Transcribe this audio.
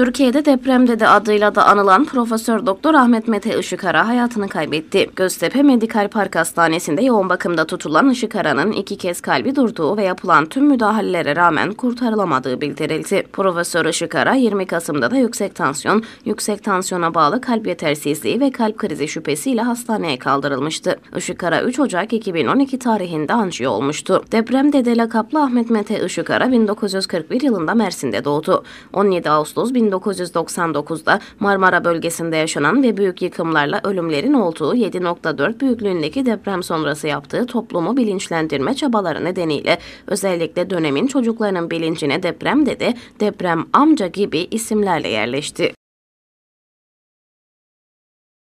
Türkiye'de depremde de adıyla da anılan Profesör Doktor Ahmet Mete Işıkara hayatını kaybetti. Göztepe Medikal Park Hastanesi'nde yoğun bakımda tutulan Işıkara'nın iki kez kalbi durduğu ve yapılan tüm müdahalelere rağmen kurtarılamadığı bildirildi. Profesör Işıkara 20 Kasım'da da yüksek tansiyon, yüksek tansiyona bağlı kalp yetersizliği ve kalp krizi şüphesiyle hastaneye kaldırılmıştı. Işıkara 3 Ocak 2012 tarihinde anjiyo olmuştu. Depremde de lakaplı Ahmet Mete Işıkara 1941 yılında Mersin'de doğdu. 17 Ağustos 19 1999'da Marmara bölgesinde yaşanan ve büyük yıkımlarla ölümlerin olduğu 7.4 büyüklüğündeki deprem sonrası yaptığı toplumu bilinçlendirme çabaları nedeniyle özellikle dönemin çocuklarının bilincine deprem dedi, deprem amca gibi isimlerle yerleşti.